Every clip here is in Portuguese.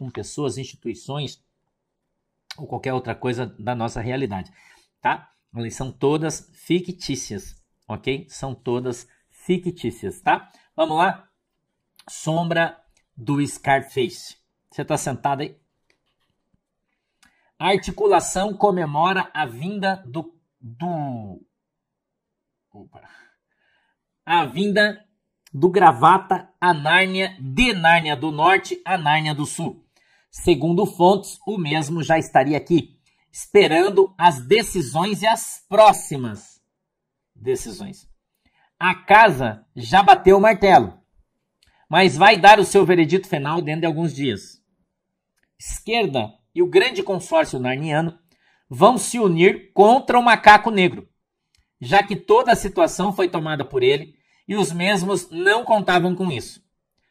com pessoas, instituições ou qualquer outra coisa da nossa realidade, tá? Elas são todas fictícias, ok? São todas fictícias, tá? Vamos lá? Sombra do Scarface. Você está sentado aí? A articulação comemora a vinda do. do opa, a vinda do gravata a Nárnia de Nárnia do Norte a Nárnia do Sul. Segundo fontes, o mesmo já estaria aqui, esperando as decisões e as próximas decisões. A casa já bateu o martelo, mas vai dar o seu veredito final dentro de alguns dias. Esquerda e o grande consórcio narniano vão se unir contra o macaco negro, já que toda a situação foi tomada por ele e os mesmos não contavam com isso.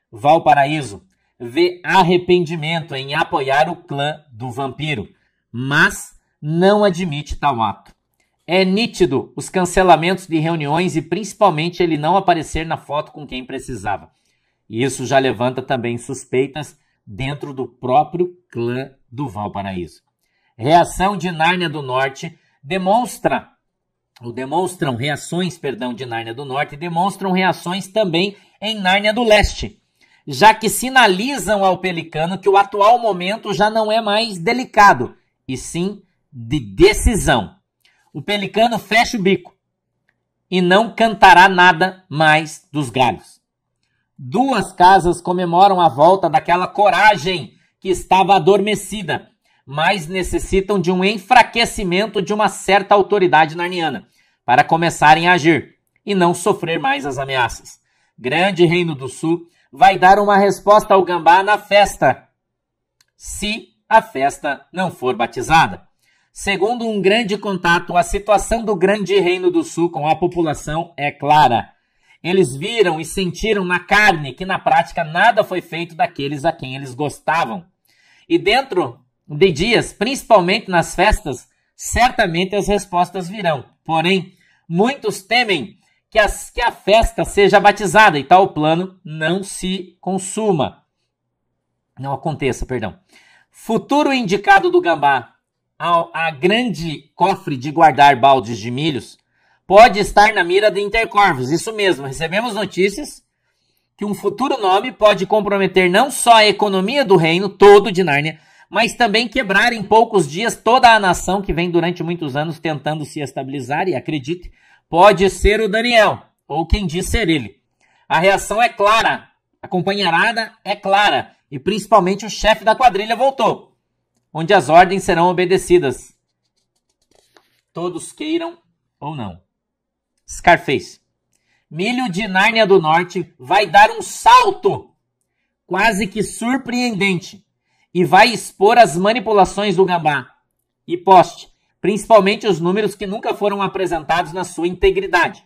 Valparaíso, vê arrependimento em apoiar o clã do vampiro, mas não admite tal ato. É nítido os cancelamentos de reuniões e principalmente ele não aparecer na foto com quem precisava. isso já levanta também suspeitas dentro do próprio clã do Valparaíso. Reação de Nárnia do Norte demonstra ou demonstram reações, perdão, de Nárnia do Norte, demonstram reações também em Nárnia do Leste já que sinalizam ao Pelicano que o atual momento já não é mais delicado, e sim de decisão. O Pelicano fecha o bico e não cantará nada mais dos galhos. Duas casas comemoram a volta daquela coragem que estava adormecida, mas necessitam de um enfraquecimento de uma certa autoridade narniana para começarem a agir e não sofrer mais as ameaças. Grande Reino do Sul vai dar uma resposta ao gambá na festa, se a festa não for batizada. Segundo um grande contato, a situação do Grande Reino do Sul com a população é clara. Eles viram e sentiram na carne que na prática nada foi feito daqueles a quem eles gostavam. E dentro de dias, principalmente nas festas, certamente as respostas virão. Porém, muitos temem que, as, que a festa seja batizada e tal plano não se consuma. Não aconteça, perdão. Futuro indicado do gambá ao, a grande cofre de guardar baldes de milhos pode estar na mira de Intercorvos. Isso mesmo, recebemos notícias que um futuro nome pode comprometer não só a economia do reino todo de Nárnia, mas também quebrar em poucos dias toda a nação que vem durante muitos anos tentando se estabilizar e, acredite, Pode ser o Daniel, ou quem diz ser ele. A reação é clara, a companheirada é clara, e principalmente o chefe da quadrilha voltou, onde as ordens serão obedecidas. Todos queiram ou não. Scarface. Milho de Nárnia do Norte vai dar um salto quase que surpreendente e vai expor as manipulações do gambá. E poste, principalmente os números que nunca foram apresentados na sua integridade.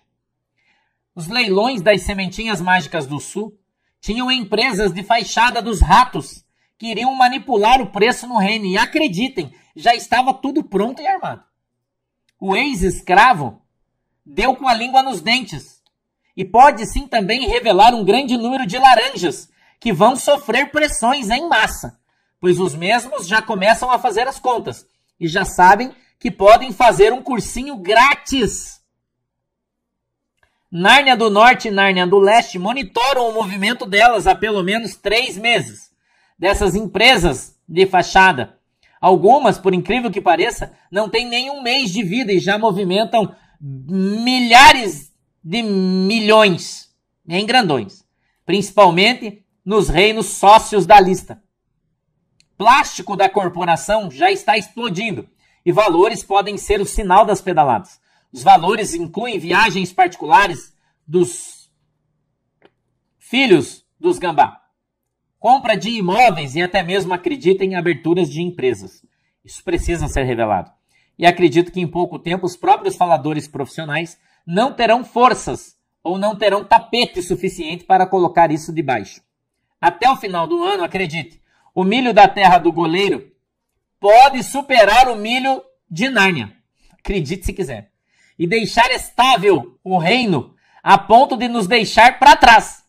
Os leilões das sementinhas mágicas do Sul tinham empresas de fachada dos ratos que iriam manipular o preço no reino e acreditem, já estava tudo pronto e armado. O ex-escravo deu com a língua nos dentes e pode sim também revelar um grande número de laranjas que vão sofrer pressões em massa, pois os mesmos já começam a fazer as contas e já sabem que podem fazer um cursinho grátis. Nárnia do Norte e Nárnia do Leste monitoram o movimento delas há pelo menos três meses. Dessas empresas de fachada. Algumas, por incrível que pareça, não têm nenhum mês de vida e já movimentam milhares de milhões em grandões, principalmente nos reinos sócios da lista. Plástico da corporação já está explodindo e valores podem ser o sinal das pedaladas. Os valores incluem viagens particulares dos filhos dos gambá, compra de imóveis e até mesmo acredita em aberturas de empresas. Isso precisa ser revelado. E acredito que em pouco tempo os próprios faladores profissionais não terão forças ou não terão tapete suficiente para colocar isso debaixo. Até o final do ano, acredite, o milho da terra do goleiro pode superar o milho de Nárnia. Acredite se quiser. E deixar estável o reino a ponto de nos deixar para trás.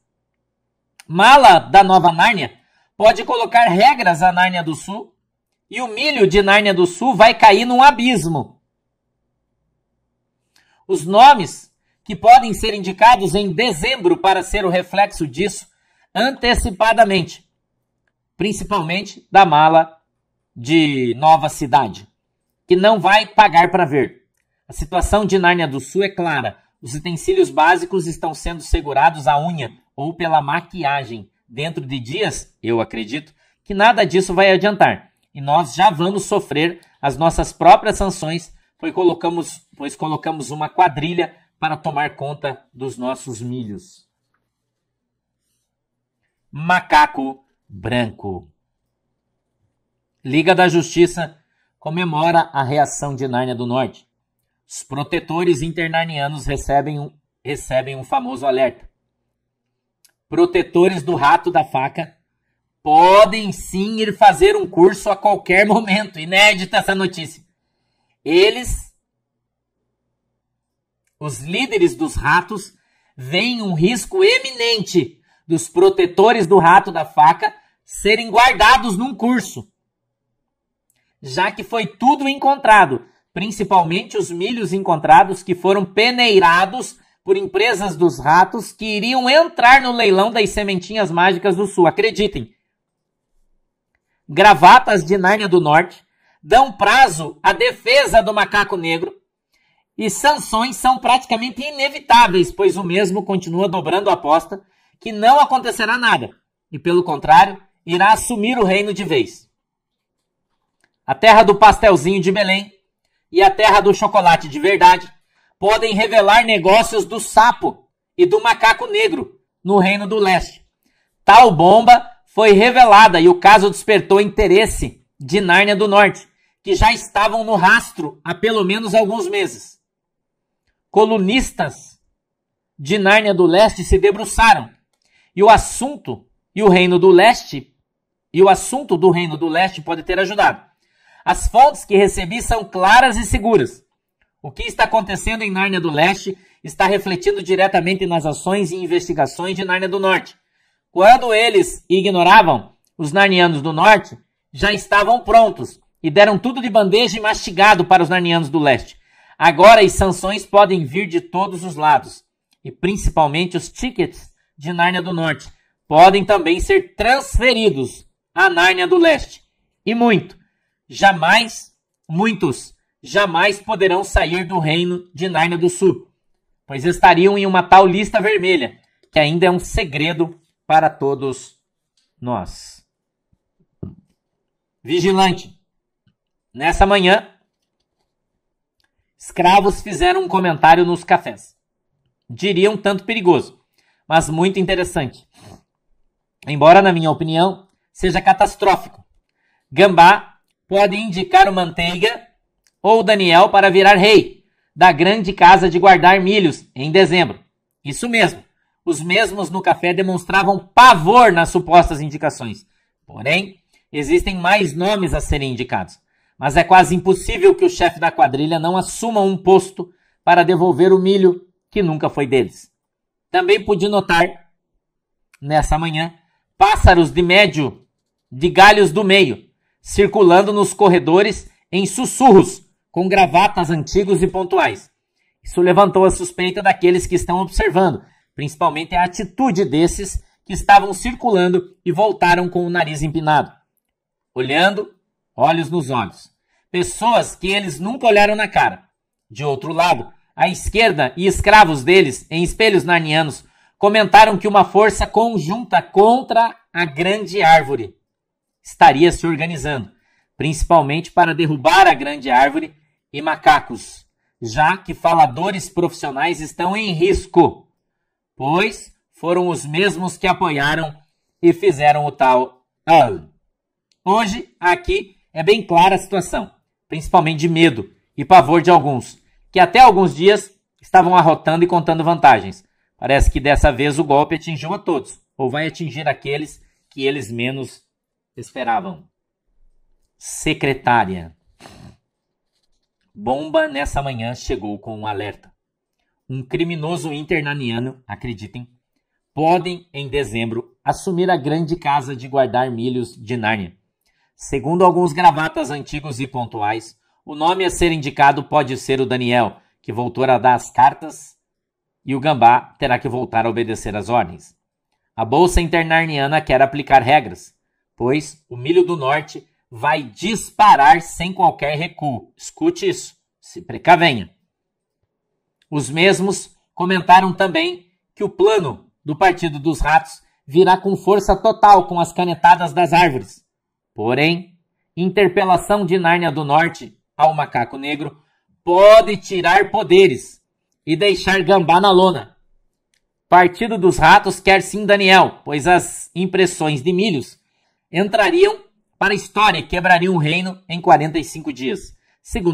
Mala da nova Nárnia pode colocar regras à Nárnia do Sul e o milho de Nárnia do Sul vai cair num abismo. Os nomes que podem ser indicados em dezembro para ser o reflexo disso antecipadamente, principalmente da mala de Nova Cidade, que não vai pagar para ver. A situação de Nárnia do Sul é clara. Os utensílios básicos estão sendo segurados à unha ou pela maquiagem. Dentro de dias, eu acredito, que nada disso vai adiantar. E nós já vamos sofrer as nossas próprias sanções, pois colocamos, pois colocamos uma quadrilha para tomar conta dos nossos milhos. Macaco branco. Liga da Justiça comemora a reação de Nárnia do Norte. Os protetores internarnianos recebem um, recebem um famoso alerta. Protetores do rato da faca podem sim ir fazer um curso a qualquer momento. Inédita essa notícia. Eles, os líderes dos ratos, veem um risco eminente dos protetores do rato da faca serem guardados num curso já que foi tudo encontrado, principalmente os milhos encontrados que foram peneirados por empresas dos ratos que iriam entrar no leilão das sementinhas mágicas do sul. Acreditem. Gravatas de Nárnia do Norte dão prazo à defesa do macaco negro e sanções são praticamente inevitáveis, pois o mesmo continua dobrando a aposta que não acontecerá nada e, pelo contrário, irá assumir o reino de vez a terra do pastelzinho de Belém e a terra do chocolate de verdade podem revelar negócios do sapo e do macaco negro no Reino do Leste. Tal bomba foi revelada e o caso despertou interesse de Nárnia do Norte, que já estavam no rastro há pelo menos alguns meses. Colunistas de Nárnia do Leste se debruçaram e o assunto e o Reino do Leste e o assunto do Reino do Leste pode ter ajudado. As fontes que recebi são claras e seguras. O que está acontecendo em Nárnia do Leste está refletindo diretamente nas ações e investigações de Nárnia do Norte. Quando eles ignoravam, os narnianos do Norte já estavam prontos e deram tudo de bandeja e mastigado para os narnianos do Leste. Agora as sanções podem vir de todos os lados, e principalmente os tickets de Nárnia do Norte podem também ser transferidos à Nárnia do Leste. E muito jamais, muitos, jamais poderão sair do reino de Nárnia do Sul, pois estariam em uma tal lista vermelha, que ainda é um segredo para todos nós. Vigilante. Nessa manhã, escravos fizeram um comentário nos cafés. diriam tanto perigoso, mas muito interessante. Embora, na minha opinião, seja catastrófico. Gambá podem indicar o Manteiga ou Daniel para virar rei da grande casa de guardar milhos em dezembro. Isso mesmo. Os mesmos no café demonstravam pavor nas supostas indicações. Porém, existem mais nomes a serem indicados. Mas é quase impossível que o chefe da quadrilha não assuma um posto para devolver o milho que nunca foi deles. Também pude notar, nessa manhã, pássaros de médio de galhos do meio, circulando nos corredores em sussurros, com gravatas antigos e pontuais. Isso levantou a suspeita daqueles que estão observando, principalmente a atitude desses que estavam circulando e voltaram com o nariz empinado, olhando, olhos nos olhos. Pessoas que eles nunca olharam na cara. De outro lado, a esquerda e escravos deles, em espelhos narnianos, comentaram que uma força conjunta contra a grande árvore estaria se organizando, principalmente para derrubar a grande árvore e macacos, já que faladores profissionais estão em risco, pois foram os mesmos que apoiaram e fizeram o tal. Ah, hoje, aqui, é bem clara a situação, principalmente de medo e pavor de alguns, que até alguns dias estavam arrotando e contando vantagens. Parece que dessa vez o golpe atingiu a todos, ou vai atingir aqueles que eles menos esperavam. Secretária. Bomba nessa manhã chegou com um alerta. Um criminoso internaniano, acreditem, podem, em dezembro, assumir a grande casa de guardar milhos de Nárnia. Segundo alguns gravatas antigos e pontuais, o nome a ser indicado pode ser o Daniel, que voltou a dar as cartas, e o Gambá terá que voltar a obedecer às ordens. A Bolsa Internarniana quer aplicar regras, pois o milho do norte vai disparar sem qualquer recuo. Escute isso, se precavenha. Os mesmos comentaram também que o plano do Partido dos Ratos virá com força total com as canetadas das árvores. Porém, interpelação de Nárnia do Norte ao macaco negro pode tirar poderes e deixar gambá na lona. Partido dos Ratos quer sim Daniel, pois as impressões de milhos entrariam para a história e quebrariam o reino em 45 dias. Segundo